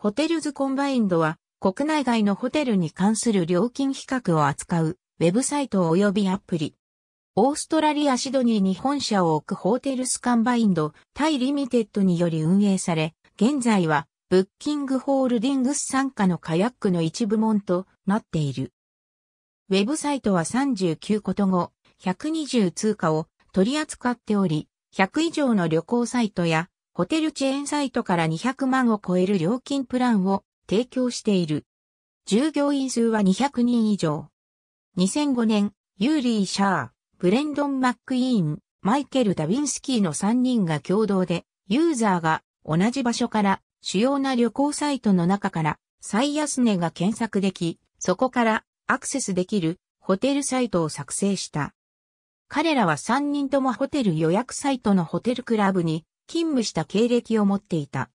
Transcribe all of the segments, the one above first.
ホテルズコンバインドは、国内外のホテルに関する料金比較を扱う、ウェブサイト及びアプリ。オーストラリア・シドニーに本社を置くホテルスカンバインド、タイリミテッドにより運営され、現在は、ブッキングホールディングス参加のカヤックの一部門となっている。ウェブサイトは39こと後120通貨を取り扱っており、100以上の旅行サイトやホテルチェーンサイトから200万を超える料金プランを提供している。従業員数は200人以上。2005年、ユーリー・シャー、ブレンドン・マックイーン、マイケル・ダビンスキーの3人が共同で、ユーザーが同じ場所から主要な旅行サイトの中から最安値が検索でき、そこからアクセスできるホテルサイトを作成した。彼らは3人ともホテル予約サイトのホテルクラブに勤務した経歴を持っていた。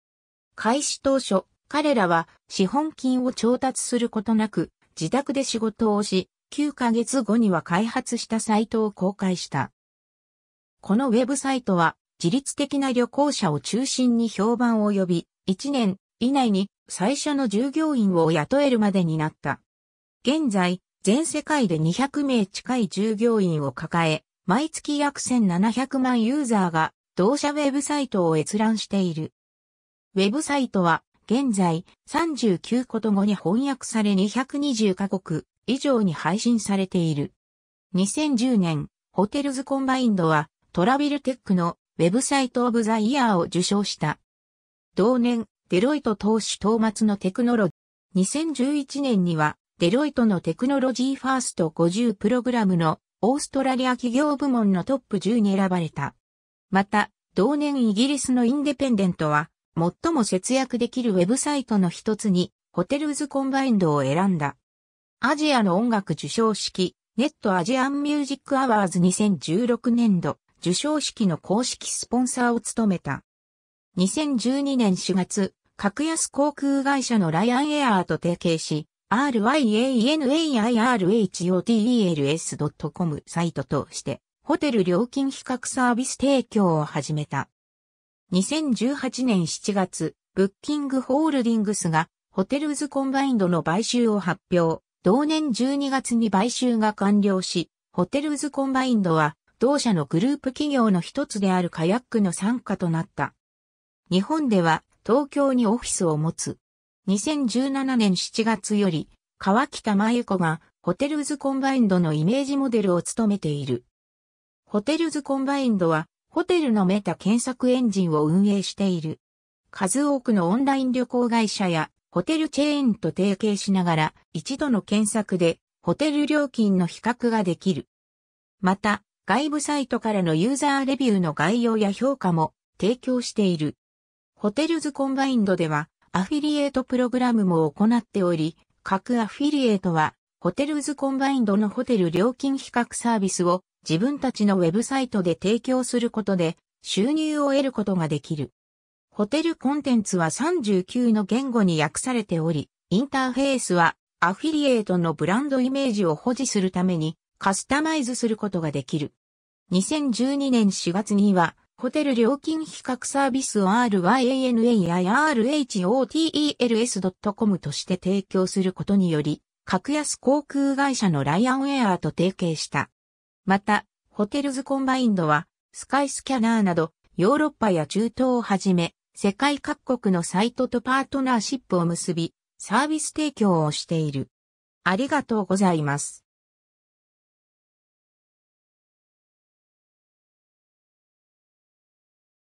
開始当初、彼らは資本金を調達することなく、自宅で仕事をし、9ヶ月後には開発したサイトを公開した。このウェブサイトは自律的な旅行者を中心に評判を呼び、1年以内に最初の従業員を雇えるまでになった。現在、全世界で200名近い従業員を抱え、毎月約1700万ユーザーが同社ウェブサイトを閲覧している。ウェブサイトは、現在、39こと語に翻訳され220カ国以上に配信されている。2010年、ホテルズコンバインドは、トラビルテックのウェブサイトオブザイヤーを受賞した。同年、デロイト投資討末のテクノロジー。2011年には、デロイトのテクノロジーファースト50プログラムのオーストラリア企業部門のトップ10に選ばれた。また、同年イギリスのインデペンデントは、最も節約できるウェブサイトの一つに、ホテルズコンバインドを選んだ。アジアの音楽受賞式、ネットアジアンミュージックアワーズ2016年度、受賞式の公式スポンサーを務めた。2012年4月、格安航空会社のライアンエアーと提携し、r y a n a i r h o t e l s c o m サイトとしてホテル料金比較サービス提供を始めた。2018年7月、ブッキングホールディングスがホテルズコンバインドの買収を発表。同年12月に買収が完了し、ホテルズコンバインドは同社のグループ企業の一つであるカヤックの参加となった。日本では東京にオフィスを持つ。2017年7月より川北真由子がホテルズコンバインドのイメージモデルを務めている。ホテルズコンバインドは、ホテルのメタ検索エンジンを運営している。数多くのオンライン旅行会社やホテルチェーンと提携しながら一度の検索でホテル料金の比較ができる。また、外部サイトからのユーザーレビューの概要や評価も提供している。ホテルズコンバインドではアフィリエイトプログラムも行っており、各アフィリエイトはホテルズコンバインドのホテル料金比較サービスを自分たちのウェブサイトで提供することで収入を得ることができる。ホテルコンテンツは39の言語に訳されており、インターフェースはアフィリエイトのブランドイメージを保持するためにカスタマイズすることができる。2012年4月には、ホテル料金比較サービスを RYANA や RHOTELS.com として提供することにより、格安航空会社のライアンウェアと提携した。また、ホテルズコンバインドは、スカイスキャナーなど、ヨーロッパや中東をはじめ、世界各国のサイトとパートナーシップを結び、サービス提供をしている。ありがとうございます。